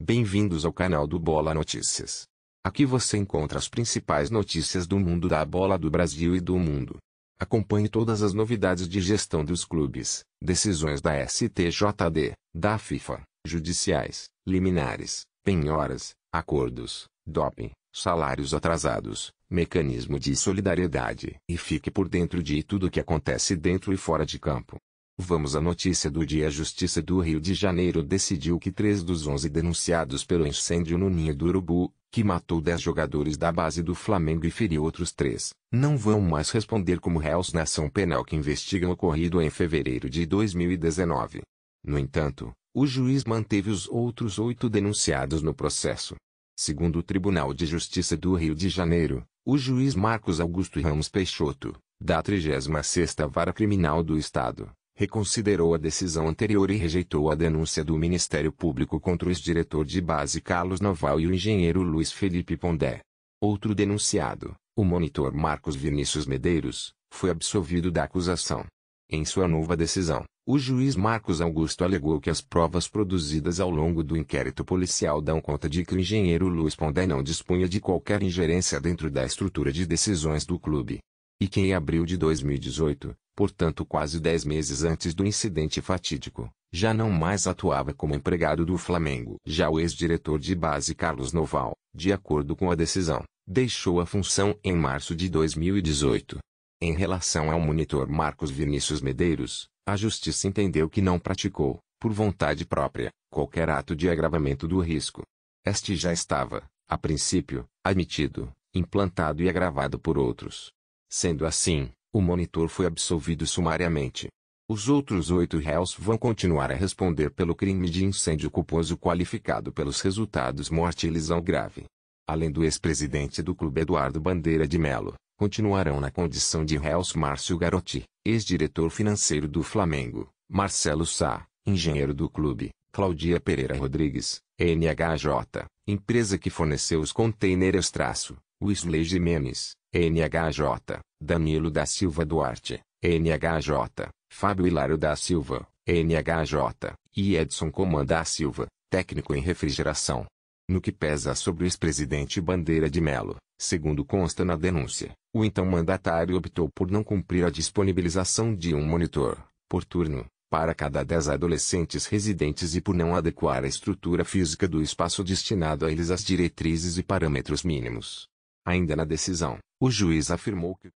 Bem-vindos ao canal do Bola Notícias. Aqui você encontra as principais notícias do mundo da bola do Brasil e do mundo. Acompanhe todas as novidades de gestão dos clubes, decisões da STJD, da FIFA, judiciais, liminares, penhoras, acordos, doping, salários atrasados, mecanismo de solidariedade. E fique por dentro de tudo o que acontece dentro e fora de campo. Vamos à notícia do dia. A Justiça do Rio de Janeiro decidiu que três dos onze denunciados pelo incêndio no Ninho do Urubu, que matou dez jogadores da base do Flamengo e feriu outros três, não vão mais responder como réus na ação penal que investiga o ocorrido em fevereiro de 2019. No entanto, o juiz manteve os outros oito denunciados no processo. Segundo o Tribunal de Justiça do Rio de Janeiro, o juiz Marcos Augusto Ramos Peixoto, da 36ª Vara Criminal do Estado, reconsiderou a decisão anterior e rejeitou a denúncia do Ministério Público contra o ex-diretor de base Carlos Naval e o engenheiro Luiz Felipe Pondé. Outro denunciado, o monitor Marcos Vinícius Medeiros, foi absolvido da acusação. Em sua nova decisão, o juiz Marcos Augusto alegou que as provas produzidas ao longo do inquérito policial dão conta de que o engenheiro Luiz Pondé não dispunha de qualquer ingerência dentro da estrutura de decisões do clube. E que em abril de 2018, portanto quase dez meses antes do incidente fatídico, já não mais atuava como empregado do Flamengo. Já o ex-diretor de base Carlos Noval, de acordo com a decisão, deixou a função em março de 2018. Em relação ao monitor Marcos Vinícius Medeiros, a justiça entendeu que não praticou, por vontade própria, qualquer ato de agravamento do risco. Este já estava, a princípio, admitido, implantado e agravado por outros. Sendo assim, o monitor foi absolvido sumariamente. Os outros oito réus vão continuar a responder pelo crime de incêndio culposo qualificado pelos resultados morte e lesão grave. Além do ex-presidente do clube Eduardo Bandeira de Melo, continuarão na condição de réus Márcio Garotti, ex-diretor financeiro do Flamengo, Marcelo Sá, engenheiro do clube, Claudia Pereira Rodrigues, NHJ, empresa que forneceu os containers traço, Wesley Jimenez, NHJ, Danilo da Silva Duarte, NHJ, Fábio Hilário da Silva, NHJ, e Edson Comanda Silva, técnico em refrigeração. No que pesa sobre o ex-presidente Bandeira de Melo, segundo consta na denúncia, o então mandatário optou por não cumprir a disponibilização de um monitor, por turno, para cada 10 adolescentes residentes e por não adequar a estrutura física do espaço destinado a eles às diretrizes e parâmetros mínimos. Ainda na decisão, o juiz afirmou que